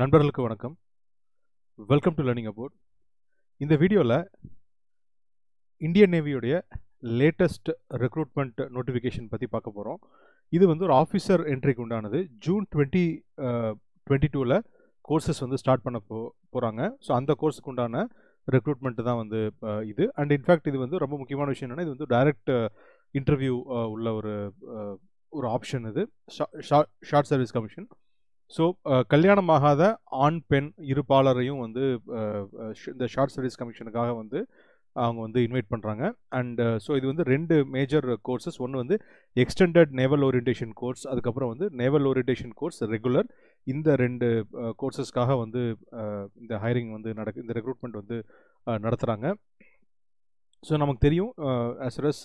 நண்பர்களுக்கு வணக்கம் welcome to learning aboard இந்த வீடியோவில் இந்தியன் நேவியுடைய லேட்டஸ்ட் ரெக்ரூட்மெண்ட் நோட்டிஃபிகேஷன் பற்றி பார்க்க போகிறோம் இது வந்து ஒரு ஆஃபீஸர் என்ட்ரிக்கு உண்டானது ஜூன் டுவெண்ட்டி டுவெண்ட்டி டூவில் கோர்சஸ் வந்து ஸ்டார்ட் பண்ண போ போகிறாங்க ஸோ அந்த கோர்ஸுக்கு உண்டான ரெக்ரூட்மெண்ட்டு தான் வந்து இது அண்ட் இன்ஃபேக்ட் இது வந்து ரொம்ப முக்கியமான விஷயம் என்னென்னா இது வந்து டைரக்ட் இன்டர்வியூ உள்ள ஒரு ஒரு ஆப்ஷன் இது short service commission so uh, கல்யாணமாகாத ஆண் பெண் இருபாலரையும் வந்து இந்த ஷார்ட் சர்வீஸ் கமிஷனுக்காக வந்து அவங்க வந்து இன்வைட் பண்ணுறாங்க அண்ட் ஸோ இது வந்து ரெண்டு மேஜர் கோர்சஸ் ஒன்று வந்து எக்ஸ்டெண்டட் நேவல் ஓரியன்டேஷன் கோர்ஸ் அதுக்கப்புறம் வந்து நேவல் ஓரியன்டேஷன் கோர்ஸ் ரெகுலர் இந்த ரெண்டு கோர்சஸ்க்காக வந்து இந்த ஹையரிங் வந்து நடக்கு இந்த ரெக்ரூட்மெண்ட் வந்து நடத்துகிறாங்க ஸோ நமக்கு தெரியும் as as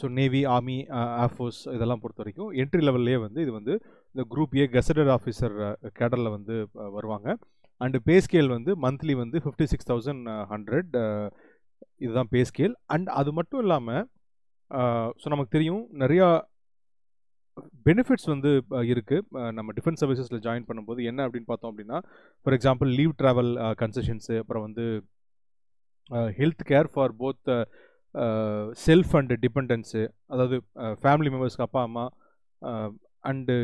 so navy army air force இதெல்லாம் பொறுத்த வரைக்கும் என்ட்ரி லெவல்லே வந்து இது வந்து இந்த குரூப் ஏ கெசடட் ஆஃபீஸர் கேடரில் வந்து uh, வருவாங்க அண்டு பே ஸ்கேல் வந்து மந்த்லி வந்து ஃபிஃப்டி சிக்ஸ் தௌசண்ட் ஹண்ட்ரட் இதுதான் பே ஸ்கேல் அண்ட் அது மட்டும் இல்லாமல் ஸோ uh, நமக்கு தெரியும் நிறையா பெனிஃபிட்ஸ் வந்து uh, இருக்குது நம்ம டிஃபென்ஸ் சர்வீசஸில் ஜாயின் பண்ணும்போது என்ன அப்படின்னு பார்த்தோம் அப்படின்னா for example leave travel concessions அப்புறம் வந்து health care for both self and dependents அதாவது ஃபேமிலி மெம்பர்ஸ்க்கு அப்பா அம்மா அண்டு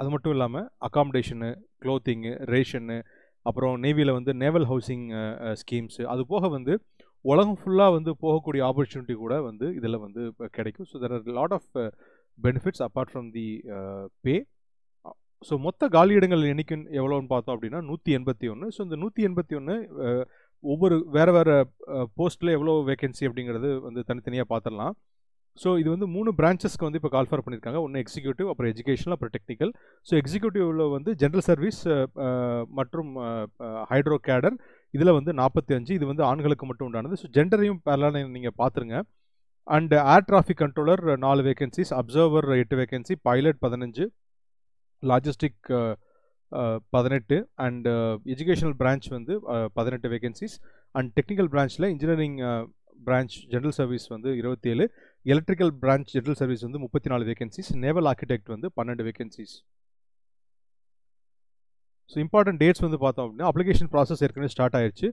அது மட்டும் இல்லாமல் அக்காமடேஷனு க்ளோத்திங்கு ரேஷனு அப்புறம் நேவியில் வந்து நேவல் ஹவுசிங் ஸ்கீம்ஸு அது போக வந்து உலகம் ஃபுல்லாக வந்து போகக்கூடிய ஆப்பர்ச்சுனிட்டி கூட வந்து இதில் வந்து கிடைக்கும் so there are lot of benefits apart from the pay so மொத்த காலியிடங்கள் எண்ணிக்கை எவ்வளோன்னு பார்த்தோம் அப்படின்னா நூற்றி எண்பத்தி ஒன்று ஸோ இந்த நூற்றி எண்பத்தி ஒன்று ஒவ்வொரு வேறு வேறு போஸ்ட்டில் எவ்வளோ வேகன்சி அப்படிங்கிறது வந்து தனித்தனியாக பார்த்துடலாம் ஸோ இது வந்து மூணு பிரான்ச்சஸ்க்கு வந்து இப்போ கால்ஃபர் பண்ணியிருக்காங்க ஒன்று எக்ஸிக்யூட்டிவ் அப்புறம் எஜுகேஷனல் அப்புறம் டெக்னிக்கல் ஸோ எக்ஸிக்யூட்டிவில் வந்து ஜென்ரல் சர்வீஸ் மற்றும் ஹைட்ரோ கேடர் இதில் வந்து நாற்பத்தி அஞ்சு இது வந்து ஆண்களுக்கு மட்டும் உண்டானது ஸோ ஜெண்டரையும் பரவாயில்ல நீங்கள் பார்த்துருங்க அண்ட் ஏர் டிராஃபிக் கண்ட்ரோலர் நாலு வேகன்சிஸ் அப்சர்வர் எட்டு வேகன்சி பைலட் பதினஞ்சு லாஜிஸ்டிக் பதினெட்டு அண்டு எஜுகேஷனல் பிரான்ச் வந்து பதினெட்டு வேகன்சிஸ் அண்ட் டெக்னிக்கல் பிரான்ச்சில் இன்ஜினியரிங் பிரான்ச் ஜென்ரல் சர்வீஸ் வந்து இருபத்தேழு எலக்ட்ரிக்கல் பிரான்ச் ஜென்ரல் சர்வீஸ் வந்து முப்பத்தி நாலு வேகன்சிஸ் நேவல் ஆர்கிடெக்ட் வந்து பன்னெண்டு வேகன்சிஸ் ஸோ இம்பார்ட்டன்ட் டேட்ஸ் வந்து பார்த்தோம் அப்படின்னா அப்ளிகேஷன் ப்ராசஸ் ஏற்கனவே ஸ்டார்ட் ஆயிடுச்சு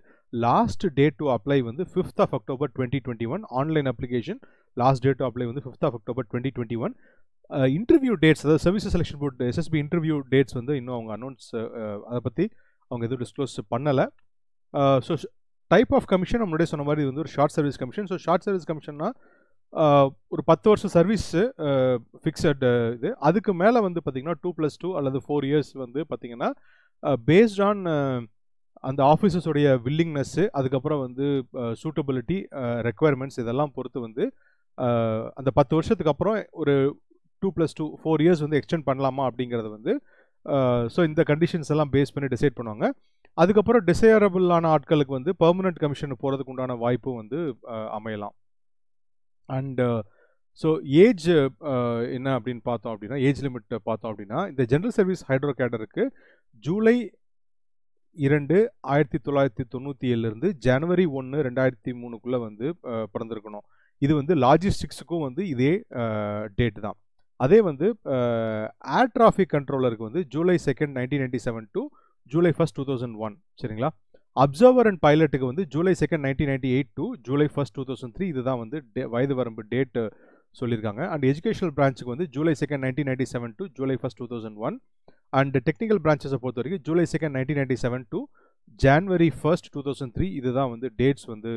லாஸ்ட் டேட் டு அப்ளை வந்து fifth of October twenty twenty one online application last date to apply வந்து fifth of October twenty twenty one interview dates அதாவது service selection board SSB interview dates வந்து இன்னும் அவங்க announce அதை பற்றி அவங்க எதுவும் டிஸ்க்ளோஸ் பண்ணலை ஸோ டைப் ஆஃப் கமிஷன் நம்மளுடைய சொன்ன மாதிரி இது வந்து ஒரு short service commission so short service கமிஷன்னா ஒரு பத்து வருஷம் சர்வீஸு ஃபிக்ஸட் இது அதுக்கு மேலே வந்து பார்த்திங்கன்னா டூ ப்ளஸ் டூ அல்லது ஃபோர் இயர்ஸ் வந்து பார்த்திங்கன்னா பேஸ்ட் ஆன் அந்த ஆஃபீஸஸோடைய வில்லிங்னஸ்ஸு அதுக்கப்புறம் வந்து சூட்டபிலிட்டி ரெக்குவயர்மெண்ட்ஸ் இதெல்லாம் பொறுத்து வந்து அந்த பத்து வருஷத்துக்கு அப்புறம் ஒரு two plus two four years வந்து எக்ஸ்டெண்ட் பண்ணலாமா அப்படிங்கிறது வந்து ஸோ இந்த கண்டிஷன்ஸ் எல்லாம் பேஸ் பண்ணி டிசைட் பண்ணுவாங்க அதுக்கப்புறம் டிசையரபிளான ஆட்களுக்கு வந்து பர்மனெண்ட் கமிஷன் போகிறதுக்கு உண்டான வாய்ப்பும் வந்து அமையலாம் அண்டு ஸோ ஏஜ் என்ன அப்படின்னு பார்த்தோம் அப்படின்னா ஏஜ் லிமிட்டை பார்த்தோம் அப்படின்னா இந்த ஜென்ரல் சர்வீஸ் ஹைட்ரோ கேடருக்கு ஜூலை இரண்டு ஆயிரத்தி தொள்ளாயிரத்தி தொண்ணூற்றி ஏழுலேருந்து ஜனவரி ஒன்று ரெண்டாயிரத்தி மூணுக்குள்ளே வந்து பிறந்திருக்கணும் இது வந்து லாஜிஸ்டிக்ஸுக்கும் வந்து இதே டேட் தான் அதே வந்து ஏர் டிராஃபிக் கண்ட்ரோலருக்கு வந்து July second nineteen ninety seven to July first two thousand one சரிங்களா அப்சர்வர் அண்ட் பைலட்டுக்கு வந்து July second nineteen ninety eight to July first two thousand three இதுதான் வந்து டே வயது வரம்பு டேட்டு சொல்லியிருக்காங்க அண்ட் எஜுகேஷனல் பிரான்ச்சுக்கு வந்து July second nineteen ninety seven to July first two thousand one and technical பிரான்ச்சஸை பொறுத்த வரைக்கும் July second nineteen ninety seven to January first two thousand three இதுதான் வந்து டேட்ஸ் வந்து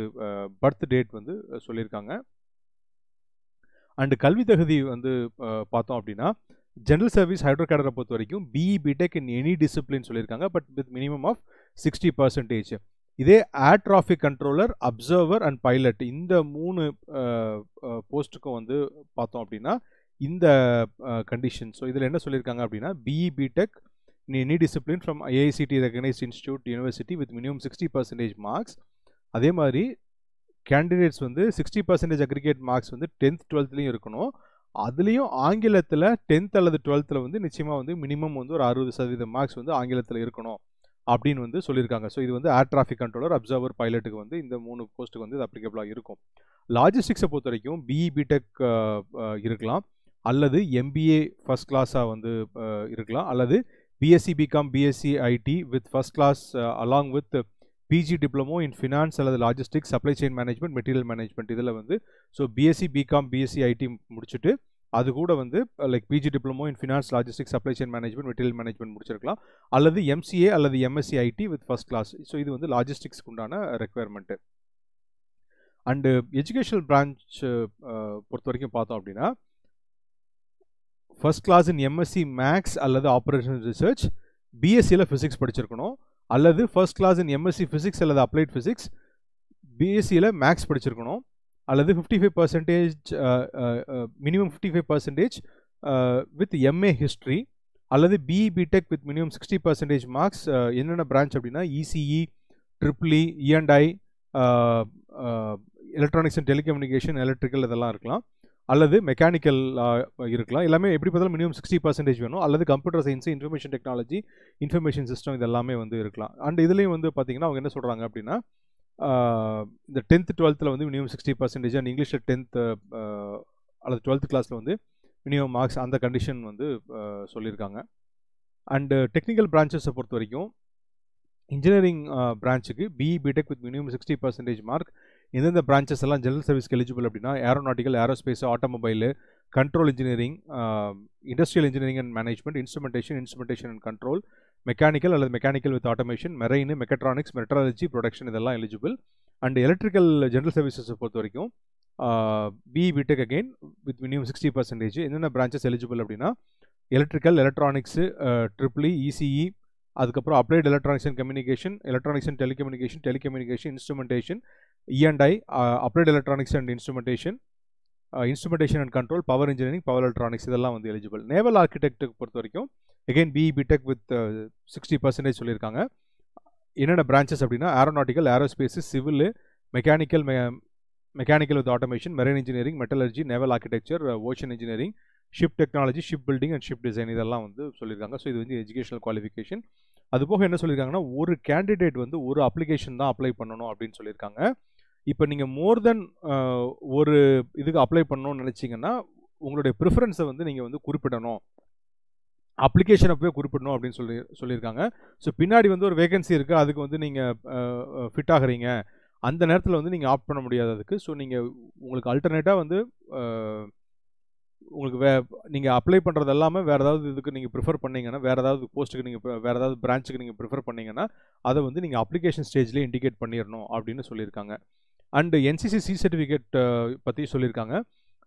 பர்த் டேட் வந்து சொல்லியிருக்காங்க அண்டு கல்வி தகுதி வந்து பார்த்தோம் அப்படின்னா ஜென்ரல் சர்வீஸ் ஹைட்ரோ கேடரை பொறுத்த வரைக்கும் BE BTech in any discipline சொல்லியிருக்காங்க but with minimum of sixty percentage இதே air traffic controller observer and pilot இந்த மூணு போஸ்ட்டுக்கும் வந்து பார்த்தோம் அப்படின்னா இந்த கண்டிஷன் ஸோ இதில் என்ன சொல்லியிருக்காங்க அப்படின்னா BE BTech in any discipline from AICTE recognised institute university with minimum sixty percentage marks அதே மாதிரி கேண்டிடேட்ஸ் வந்து சிக்ஸ்டி பர்சன்டேஜ் அக்ரிகேட் மார்க்ஸ் வந்து டென்த் டுவெல்த்லேயும் இருக்கணும் அதுலேயும் ஆங்கிலத்தில் டென்த் அல்லது டுவெல்த்தில் வந்து நிச்சயமாக வந்து மினிமம் வந்து ஒரு அறுபது சதவீத மார்க்ஸ் வந்து ஆங்கிலத்தில் இருக்கணும் அப்படின்னு வந்து சொல்லியிருக்காங்க ஸோ இது வந்து ஏர் டிராஃபிக் கண்ட்ரோலர் அப்சர்வர் பைலட்டுக்கு வந்து இந்த மூணு போஸ்ட்டுக்கு வந்து இது அப்ளிகபிளாக இருக்கும் லாஜிஸ்டிக்ஸை பொறுத்த வரைக்கும் பிஇ பிடெக் இருக்கலாம் அல்லது எம்பிஏ ஃபஸ்ட் கிளாஸாக வந்து இருக்கலாம் அல்லது BSc BCom BSc IT with first class along with PG diploma in finance அல்லது logistic supply chain management material management இதில் வந்து so BSc BCom BSc IT முடிச்சுட்டு அது கூட வந்து like PG diploma in finance logistic supply chain management material management முடிச்சிருக்கலாம் அல்லது MCA அல்லது MSc IT with first class so இது வந்து லாஜிஸ்டிக்ஸ்க்கு உண்டான ரெக்குயர்மெண்ட்டு அண்டு எஜுகேஷனல் பிரான்ச் பொறுத்த வரைக்கும் பார்த்தோம் அப்படின்னா first class in MSc maths அல்லது ஆப்ரேஷன் ரிசர்ச் பிஎஸ்சியில் ஃபிசிக்ஸ் படிச்சிருக்கணும் அல்லது first class in MSc physics அல்லது அப்ளைட் ஃபிசிக்ஸ் பிஎஸ்சியில் மேக்ஸ் படிச்சிருக்கணும் அல்லது fifty five percentage minimum fifty five percentage with MA history அல்லது BE BTech with minimum sixty percentage marks என்னென்ன பிரான்ச் அப்படின்னா ECE triple E E and I electronics and telecommunication electrical இதெல்லாம் இருக்கலாம் அல்லது மெக்கானிக்கல் இருக்கலாம் எல்லாமே எப்படி பார்த்தாலும் மினிமம் சிக்ஸ்டி பர்சன்டேஜ் வேணும் அல்லது computer science information technology information system இது எல்லாமே வந்து இருக்கலாம் அண்ட் இதுலேயும் வந்து பார்த்தீங்கன்னா அவங்க என்ன சொல்கிறாங்க அப்படின்னா இந்த டென்த்து டுவெல்த்தில் வந்து மினிமம் சிக்ஸ்டி பர்சன்டேஜ் அண்ட் இங்கிலீஷில் டென்த்து அல்லது டுவெல்த் கிளாஸில் வந்து மினிமம் மார்க்ஸ் அந்த கண்டிஷன் வந்து சொல்லியிருக்காங்க அண்டு டெக்னிக்கல் பிரான்ச்சஸை பொறுத்த வரைக்கும் இன்ஜினியரிங் பிரான்ச்சுக்கு BE BTech with minimum sixty percentage mark எந்தெந்த பிரான்ச்சஸ் எல்லாம் ஜென்ரல் சர்வீஸ்க்கு எலிஜிபிள் அப்படின்னா aeronautical aerospace automobile control engineering industrial engineering and management instrumentation instrumentation and control mechanical அல்லது mechanical with automation marine mechatronics metrology production இதெல்லாம் eligible and electrical general சர்வீசஸை பொறுத்த வரைக்கும் B BTech again with minimum sixty percentage என்னென்ன branches eligible அப்படின்னா electrical electronics triple E ECE அதுக்கப்புறம் applied electronics and communication electronics and telecommunication telecommunication instrumentation E&I, uh, Applied Electronics and Instrumentation, uh, Instrumentation and Control, Power Engineering, Power Electronics இதெல்லாம் வந்து eligible. Naval Architect பொறுத்த வரைக்கும் again BE BTEC with uh, 60% சொல்லியிருக்காங்க என்னென்ன branches அப்படின்னா aeronautical, aerospace, civil, mechanical, me mechanical with automation, marine engineering, metallurgy, naval architecture, uh, ocean engineering, ship technology, ship building and ship design இதெல்லாம் வந்து சொல்லியிருக்காங்க so இது வந்து Educational Qualification. அது போக என்ன சொல்லியிருக்காங்கன்னா ஒரு கேண்டிடேட் வந்து ஒரு அப்ளிகேஷன் தான் அப்ளை பண்ணணும் அப்படின்னு சொல்லியிருக்காங்க இப்போ நீங்கள் மோர் தென் ஒரு இதுக்கு அப்ளை பண்ணணும்னு நினச்சிங்கன்னா உங்களுடைய ப்ரிஃபரன்ஸை வந்து நீங்கள் வந்து குறிப்பிடணும் அப்ளிகேஷனை போய் குறிப்பிடணும் அப்படின்னு சொல்லி சொல்லியிருக்காங்க ஸோ பின்னாடி வந்து ஒரு வேகன்சி இருக்குது அதுக்கு வந்து நீங்கள் ஃபிட் ஆகிறீங்க அந்த நேரத்தில் வந்து நீங்கள் ஆப்ட் பண்ண முடியாது அதுக்கு ஸோ நீங்கள் உங்களுக்கு அல்டர்னேட்டாக வந்து உங்களுக்கு வே நீங்கள் அப்ளை பண்ணுறது எல்லாமே வேறு ஏதாவது இதுக்கு நீங்கள் ப்ரிஃபர் பண்ணிங்கன்னா வேறு ஏதாவது போஸ்ட்டுக்கு நீங்கள் வேறு ஏதாவது பிரான்ச்சுக்கு நீங்கள் ப்ரிஃபர் பண்ணிங்கன்னா அதை வந்து நீங்கள் அப்ளிகேஷன் ஸ்டேஜ்லேயே இண்டிகேட் பண்ணிடணும் அப்படின்னு சொல்லியிருக்காங்க அண்டு என்சிசி சி சர்டிஃபிகேட் பற்றி சொல்லியிருக்காங்க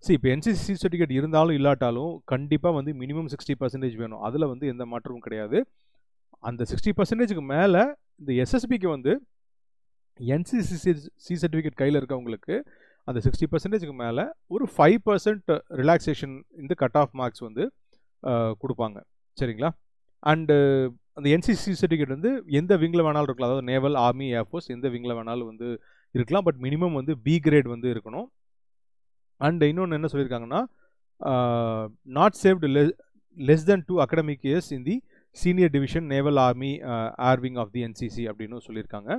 சி இப்போ என்சிசி சி சர்டிஃபிகேட் இருந்தாலும் இல்லாட்டாலும் கண்டிப்பாக வந்து மினிமம் சிக்ஸ்டி பர்சன்டேஜ் வேணும் அதில் வந்து எந்த மாற்றமும் கிடையாது அந்த சிக்ஸ்டி பர்சன்டேஜுக்கு மேலே இந்த எஸ்எஸ்பிக்கு வந்து என்சிசி சி சர்டிஃபிகேட் கையில் இருக்கவங்களுக்கு அந்த சிக்ஸ்டி பர்சன்டேஜுக்கு மேலே ஒரு ஃபைவ் பர்சன்ட் ரிலாக்ஸேஷன் இந்த கட் ஆஃப் மார்க்ஸ் வந்து கொடுப்பாங்க சரிங்களா அண்டு அந்த என்சிசி சர்டிஃபிகேட் வந்து எந்த விங்கில் வேணாலும் இருக்கலாம் அதாவது நேவல் ஆர்மி ஏர்ஃபோர்ஸ் எந்த விங்கில் வேணாலும் வந்து இருக்கலாம் பட் மினிமம் வந்து பி கிரேட் வந்து இருக்கணும் அண்டு இன்னொன்று என்ன சொல்லியிருக்காங்கன்னா not served le less than two academic years in the senior division naval army air wing of the NCC அப்படின்னு சொல்லியிருக்காங்க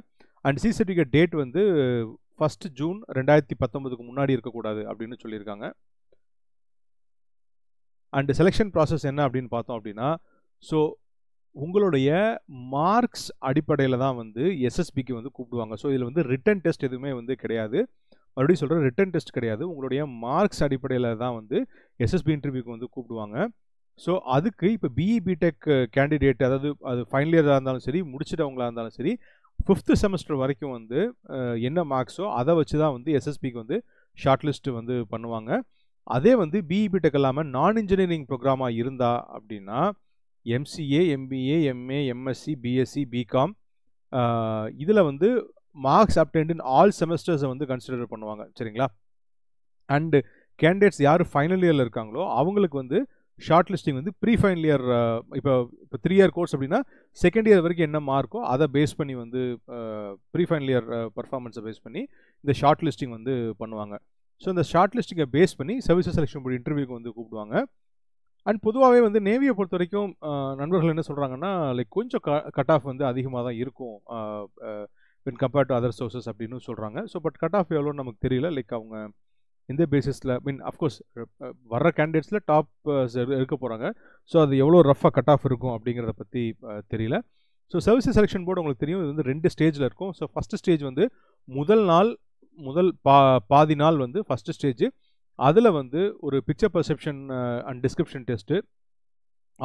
அண்ட் சி சர்டிஃபிகேட் டேட் வந்து ஃபஸ்ட்டு ஜூன் ரெண்டாயிரத்தி பத்தொன்பதுக்கு முன்னாடி இருக்கக்கூடாது அப்படின்னு சொல்லியிருக்காங்க அண்டு செலெக்ஷன் ப்ராசஸ் என்ன அப்படின்னு பார்த்தோம் அப்படின்னா ஸோ உங்களுடைய மார்க்ஸ் அடிப்படையில் தான் வந்து எஸ்எஸ்பிக்கு வந்து கூப்பிடுவாங்க ஸோ இதில் வந்து ரிட்டன் டெஸ்ட் எதுவுமே வந்து கிடையாது மறுபடியும் சொல்கிறேன் ரிட்டன் டெஸ்ட் கிடையாது உங்களுடைய மார்க்ஸ் அடிப்படையில் தான் வந்து எஸ்எஸ்பி இன்டர்வியூக்கு வந்து கூப்பிடுவாங்க ஸோ அதுக்கு இப்போ பிஇ பிடெக் கேண்டிடேட் அதாவது அது ஃபைனல் இயராக இருந்தாலும் சரி முடிச்சுட்டவங்களாக இருந்தாலும் சரி ஃபிஃப்த்து செமஸ்டர் வரைக்கும் வந்து என்ன மார்க்ஸோ அதை வச்சு தான் வந்து எஸ்எஸ்பிக்கு வந்து ஷார்ட் லிஸ்ட்டு வந்து பண்ணுவாங்க அதே வந்து பிஇபிடெக் இல்லாமல் நான் இன்ஜினியரிங் ப்ரோக்ராமாக இருந்தா அப்படின்னா MCA MBA MA MSc BSc BCom இதில் வந்து மார்க்ஸ் அப்டேண்ட் இன் ஆல் செமஸ்டர்ஸை வந்து கன்சிடர் பண்ணுவாங்க சரிங்களா அண்டு கேண்டிடேட்ஸ் யார் ஃபைனல் இயரில் இருக்காங்களோ அவங்களுக்கு வந்து ஷார்ட் லிஸ்டிங் வந்து ப்ரீ ஃபைனல் இயர் இப்போ இப்போ த்ரீ இயர் கோர்ஸ் அப்படின்னா செகண்ட் இயர் வரைக்கும் என்ன மார்க்கோ அதை பேஸ் பண்ணி வந்து ப்ரீ ஃபைனல் இயர் பர்ஃபார்மன்ஸை பேஸ் பண்ணி இந்த ஷார்ட் லிஸ்டிங் வந்து பண்ணுவாங்க ஸோ இந்த ஷார்ட் லிஸ்டிங்கை பேஸ் பண்ணி சர்வீசஸ் செலெக்ஷன் போர்டு இன்டர்வியூக்கு வந்து கூப்பிடுவாங்க அண்ட் பொதுவாகவே வந்து நேவியை பொறுத்த வரைக்கும் நண்பர்கள் என்ன சொல்கிறாங்கன்னா லைக் கொஞ்சம் க கட் ஆஃப் வந்து அதிகமாக தான் இருக்கும் when compared to other sources அப்படின்னு சொல்கிறாங்க ஸோ பட் கட் ஆஃப் எவ்வளோன்னு நமக்கு தெரியல லைக் அவங்க இந்த பேசிஸில் மீன் அஃப்கோர்ஸ் வர்ற கேண்டிடேட்ஸில் டாப் இருக்க போகிறாங்க ஸோ அது எவ்வளோ ரஃபாக கட் ஆஃப் இருக்கும் அப்படிங்கிறத பற்றி தெரியல ஸோ சர்வீஸ் செலெக்ஷன் போர்டு உங்களுக்கு தெரியும் இது வந்து ரெண்டு ஸ்டேஜில் இருக்கும் ஸோ ஃபஸ்ட்டு ஸ்டேஜ் வந்து முதல் நாள் முதல் பா பாதி நாள் வந்து ஃபஸ்ட்டு ஸ்டேஜ் அதில் வந்து ஒரு picture perception and description test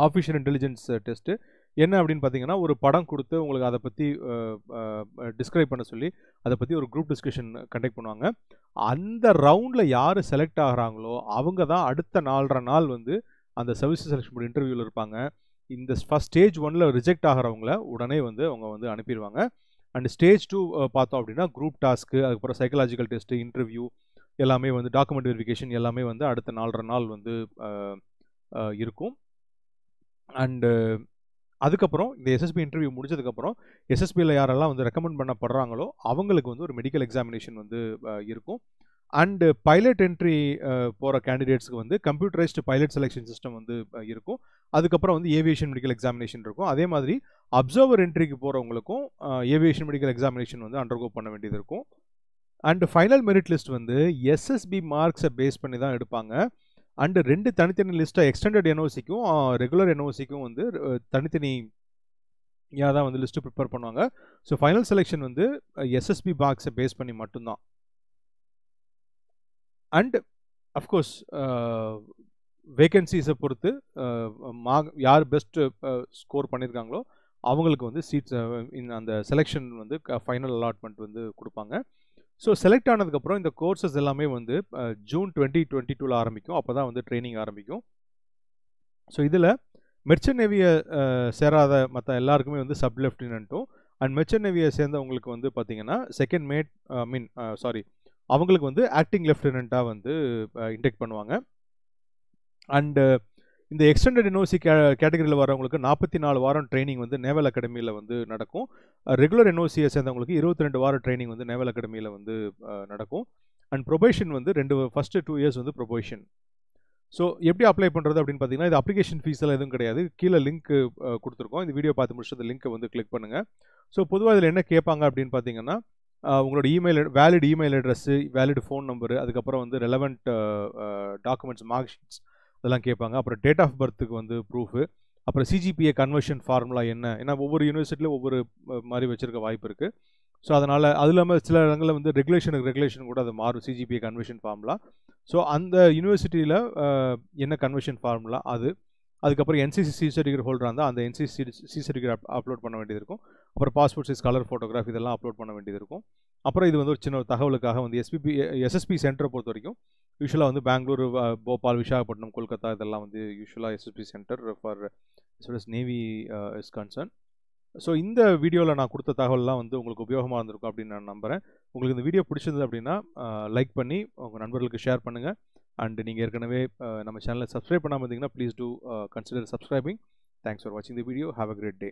official intelligence test என்ன அப்படின்னு பார்த்தீங்கன்னா ஒரு படம் கொடுத்து உங்களுக்கு அதை பற்றி டிஸ்கிரைப் பண்ண சொல்லி அதை பற்றி ஒரு குரூப் டிஸ்கஷன் கண்டக்ட் பண்ணுவாங்க அந்த ரவுண்டில் யார் செலக்ட் ஆகிறாங்களோ அவங்க தான் அடுத்த நாலரை நாள் வந்து அந்த சர்வீஸ் செலெக்ஷன் போர்டு இன்டர்வியூவில் இருப்பாங்க இந்த ஃபஸ்ட் ஸ்டேஜ் ஒனில் ரிஜெக்ட் ஆகிறவங்கள உடனே வந்து அவங்க வந்து அனுப்பிடுவாங்க அண்ட் ஸ்டேஜ் டூ பார்த்தோம் அப்படின்னா குரூப் டாஸ்க்கு அதுக்கப்புறம் சைக்கலாஜிக்கல் டெஸ்ட்டு இன்டர்வியூ எல்லாமே வந்து டாக்குமெண்ட் வெரிஃபிகேஷன் எல்லாமே வந்து அடுத்த நாலரை நாள் வந்து இருக்கும் அண்டு அதுக்கப்புறம் இந்த எஸ்எஸ்பி இன்டர்வியூ முடிச்சதுக்கப்புறம் எஸ்எஸ்பியில் யாரெல்லாம் வந்து ரெக்கமெண்ட் பண்ணப்படுறாங்களோ அவங்களுக்கு வந்து ஒரு மெடிக்கல் எக்ஸாமினேஷன் வந்து இருக்கும் அண்டு பைலட் என்ட்ரி போகிற கேண்டிடேட்ஸ்க்கு வந்து கம்ப்யூட்டரைஸ்டு பைலட் செலெக்ஷன் சிஸ்டம் வந்து இருக்கும் அதுக்கப்புறம் வந்து ஏவியேஷன் மெடிக்கல் எக்ஸாமினேஷன் இருக்கும் அதே மாதிரி அப்சர்வர் என்ட்ரிக்கு போகிறவங்களுக்கும் ஏவியேஷன் மெடிக்கல் எக்ஸாமினேஷன் வந்து அண்டர்கோ பண்ண வேண்டியது இருக்கும் அண்டு ஃபைனல் மெரிட் லிஸ்ட் வந்து எஸ்எஸ்பி மார்க்ஸை பேஸ் பண்ணி தான் எடுப்பாங்க அண்டு ரெண்டு தனித்தனி லிஸ்ட்டாக எக்ஸ்டெண்டட் என்ஓசிக்கும் ரெகுலர் என்ஓசிக்கும் வந்து தனித்தனி யாக தான் வந்து லிஸ்ட்டு ப்ரிப்பேர் பண்ணுவாங்க ஸோ ஃபைனல் செலெக்ஷன் வந்து எஸ்எஸ்பி பாக்ஸை பேஸ் பண்ணி மட்டும்தான் அண்ட் அஃப்கோர்ஸ் வேகன்சிஸை பொறுத்து மா யார் பெஸ்ட்டு ஸ்கோர் பண்ணியிருக்காங்களோ அவங்களுக்கு வந்து சீட்ஸ் அந்த செலெக்ஷன் வந்து ஃபைனல் அலாட்மெண்ட் வந்து கொடுப்பாங்க ஸோ செலக்ட் ஆனதுக்கப்புறம் இந்த கோர்சஸ் எல்லாமே வந்து ஜூன் டுவெண்ட்டி டுவெண்ட்டி டூவில் ஆரம்பிக்கும் அப்போ தான் வந்து ட்ரைனிங் ஆரம்பிக்கும் ஸோ இதில் மெர்ச்சன் நேவியை சேராத மற்ற எல்லாருக்குமே வந்து சப் லெஃப்டினன்ட்டும் அண்ட் மெர்ச்சன் நேவியை சேர்ந்தவங்களுக்கு வந்து பார்த்தீங்கன்னா second mate I mean sorry அவங்களுக்கு வந்து ஆக்டிங் லெஃப்டினண்ட்டாக வந்து இன்டெக்ட் பண்ணுவாங்க அண்டு இந்த எக்ஸ்டெண்டட் என்ஓசி கே கேட்டகரியில் வரவங்களுக்கு நாற்பத்தி நாலு வாரம் ட்ரைனிங் வந்து நேவல் அகாடமியில் வந்து நடக்கும் ரெகுலர் என்ஓசியை சேர்ந்தவங்களுக்கு இருபத்தி ரெண்டு வாரம் ட்ரைனிங் வந்து நேவல் அகாடமியில் வந்து நடக்கும் அண்ட் ப்ரொபேஷன் வந்து ரெண்டு ஃபஸ்ட்டு டூ இயர்ஸ் வந்து ப்ரொபேஷன் ஸோ எப்படி அப்ளை பண்ணுறது அப்படின்னு பார்த்தீங்கன்னா இது அப்ளிகேஷன் ஃபீஸ் எல்லாம் எதுவும் கிடையாது கீழே லிங்க் கொடுத்துருக்கோம் இந்த வீடியோ பார்த்து முடிச்சு அந்த லிங்க்கை வந்து கிளிக் பண்ணுங்கள் ஸோ பொதுவாக இதில் என்ன கேட்பாங்க அப்படின்னு பார்த்தீங்கன்னா உங்களோட email valid email address valid phone number அதுக்கப்புறம் வந்து ரெலவெண்ட் டாக்குமெண்ட்ஸ் மார்க் ஷீட்ஸ் இதெல்லாம் கேட்பாங்க அப்புறம் டேட் ஆஃப் பர்த்துக்கு வந்து ப்ரூஃபு அப்புறம் சிஜிபிஏ கன்வர்ஷன் ஃபார்முலா என்ன ஏன்னா ஒவ்வொரு யூனிவர்சிட்டியில் ஒவ்வொரு மாதிரி வச்சுருக்க வாய்ப்பு இருக்குது ஸோ அதனால் அது இல்லாமல் சில இடங்களில் வந்து ரெகுலேஷனுக்கு ரெகுலேஷன் கூட அது மாறும் சிஜிபிஏ கன்வர்ஷன் ஃபார்முலா ஸோ அந்த யூனிவர்சிட்டியில் என்ன கன்வர்ஷன் ஃபார்முலா அது அதுக்கப்புறம் என்சிசி சி சர்டிஃபிகேட் ஹோல்டராக இருந்தால் அந்த என்சிசி சி சர்டிஃபிகேட் அப்லோட் பண்ண வேண்டியது இருக்கும் அப்புறம் பாஸ்போர்ட் சைஸ் கலர் ஃபோட்டோகிராஃப் இதெல்லாம் அப்லோட் பண்ண வேண்டியது இருக்கும் அப்புறம் இது வந்து ஒரு சின்ன ஒரு தகவலுக்காக வந்து எஸ்பிபி எஸ்எஸ்பி சென்டரை பொறுத்த வரைக்கும் யூஸ்வலாக வந்து பெங்களூர் போபால் விசாகப்பட்டினம் கொல்கத்தா இதெல்லாம் வந்து யூஸ்வலாக SSB centre for as navy is concerned so இந்த வீடியோவில் நான் கொடுத்த தகவல்லாம் வந்து உங்களுக்கு உபயோகமாக இருந்திருக்கும் அப்படின்னு நான் நம்புகிறேன் உங்களுக்கு இந்த வீடியோ பிடிச்சிருந்தது அப்படின்னா லைக் பண்ணி உங்கள் நண்பர்களுக்கு ஷேர் பண்ணுங்கள் அண்ட் நீங்கள் ஏற்கனவே நம்ம சேனலை சப்ஸ்கிரைப் பண்ணாமல் இருந்தீங்கன்னா please do consider subscribing thanks for வாட்சிங் the video have a great day